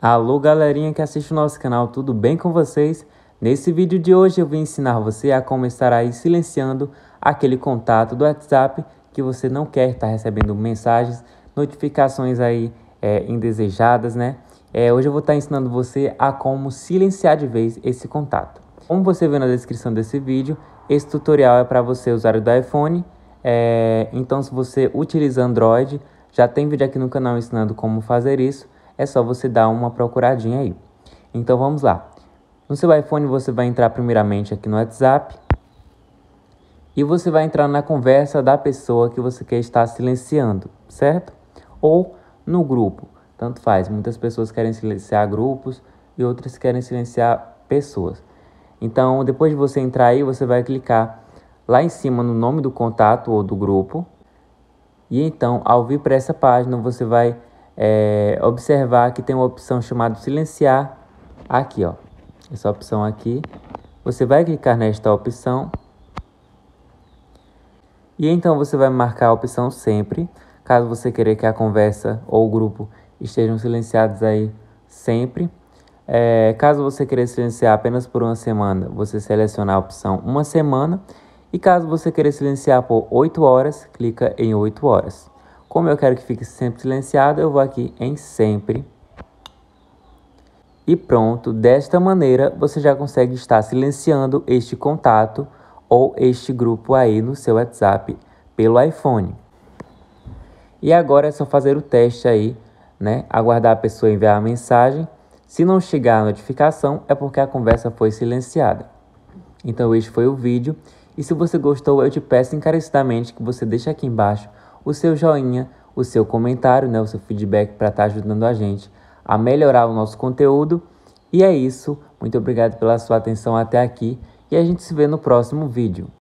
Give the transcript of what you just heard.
Alô galerinha que assiste o nosso canal, tudo bem com vocês? Nesse vídeo de hoje eu vim ensinar você a como estar aí silenciando aquele contato do WhatsApp que você não quer estar recebendo mensagens, notificações aí é, indesejadas, né? É, hoje eu vou estar ensinando você a como silenciar de vez esse contato. Como você vê na descrição desse vídeo, esse tutorial é para você usuário do iPhone, é, então se você utiliza Android, já tem vídeo aqui no canal ensinando como fazer isso, é só você dar uma procuradinha aí. Então vamos lá. No seu iPhone você vai entrar primeiramente aqui no WhatsApp e você vai entrar na conversa da pessoa que você quer estar silenciando, certo? Ou no grupo. Tanto faz, muitas pessoas querem silenciar grupos e outras querem silenciar pessoas. Então, depois de você entrar aí, você vai clicar lá em cima no nome do contato ou do grupo. E então, ao vir para essa página, você vai é, observar que tem uma opção chamada silenciar aqui, ó. Essa opção aqui. Você vai clicar nesta opção. E então você vai marcar a opção sempre, caso você querer que a conversa ou o grupo estejam silenciados aí sempre. É, caso você queira silenciar apenas por uma semana, você seleciona a opção uma semana. E caso você queira silenciar por 8 horas, clica em 8 horas. Como eu quero que fique sempre silenciado, eu vou aqui em sempre. E pronto, desta maneira você já consegue estar silenciando este contato ou este grupo aí no seu WhatsApp pelo iPhone. E agora é só fazer o teste aí, né? Aguardar a pessoa enviar a mensagem. Se não chegar a notificação, é porque a conversa foi silenciada. Então este foi o vídeo. E se você gostou, eu te peço encarecidamente que você deixe aqui embaixo o seu joinha, o seu comentário, né, o seu feedback para estar tá ajudando a gente a melhorar o nosso conteúdo. E é isso. Muito obrigado pela sua atenção até aqui e a gente se vê no próximo vídeo.